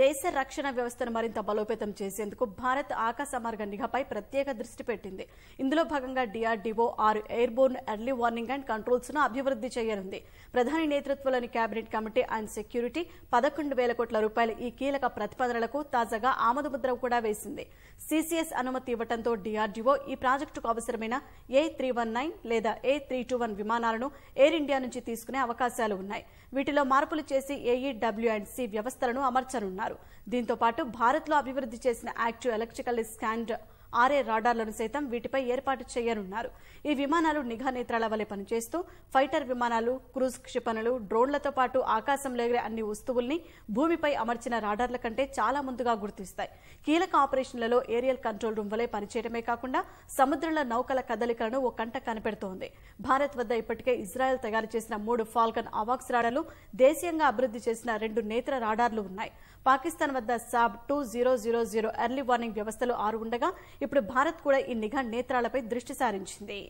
దేశ రక్షణ వ్యవస్థను మరింత బలోపేతం చేసేందుకు భారత్ ఆకాశ మార్గ నిఘాపై ప్రత్యేక దృష్టి పెట్టింది ఇందులో భాగంగా డిఆర్డీఓ ఆరు airborne early warning and controls ను అభివృద్ధి చేయనుంది ప్రధాని నేతృత్వంలోని కేబినెట్ కమిటీ అండ్ సెక్యూరిటీ పదకొండు వేల కోట్ల రూపాయల ఈ కీలక ప్రతిపాదనలకు తాజాగా ముద్ర కూడా వేసింది సీసీఎస్ అనుమతి ఇవ్వడంతో డిఆర్డీఓ ఈ ప్రాజెక్టుకు అవసరమైన ఏ త్రీ వన్ నైన్ లేదా ఏ త్రీ టూ వన్ విమానాలను ఎయిర్ ఇండియా నుంచి తీసుకునే అవకాశాలు ఉన్నాయి వీటిలో మార్పులు చేసి ఏఈ డబ్ల్యూ అండ్ సి వ్యవస్థలను అమర్చను పాల్గొన్నారు దీంతో పాటు భారత్ లో అభివృద్ధి చేసిన యాక్టివ్ ఎలక్ట్రికల్ స్కాండ్ ఆర్ఏ రాడార్లను సైతం వీటిపై ఏర్పాటు చేయనున్నారు ఈ విమానాలు నిఘా నేత్రాల వలె పనిచేస్తూ ఫైటర్ విమానాలు క్రూజ్ క్షిపణులు డ్రోన్లతో పాటు ఆకాశంలో ఎగిరే అన్ని వస్తువుల్ని భూమిపై అమర్చిన రాడార్ల కంటే చాలా ముందుగా గుర్తిస్తాయి కీలక ఆపరేషన్లలో ఏరియల్ కంట్రోల్ రూమ్ వలె పనిచేయడమే కాకుండా సముద్రంలో నౌకల కదలికలను ఓ కంట కనిపెడుతోంది భారత్ వద్ద ఇప్పటికే ఇజ్రాయెల్ తయారు చేసిన మూడు ఫాల్కన్ అవాక్స్ రాడార్లు దేశీయంగా అభివృద్ధి చేసిన రెండు నేత్ర రాడార్లు ఉన్నాయి పాకిస్తాన్ వద్ద Saab two zero zero zero early warning వ్యవస్థలు ఆరు ఉండగా ఇప్పుడు భారత్ కూడా ఈ నిఘా నేత్రాలపై దృష్టి సారించింది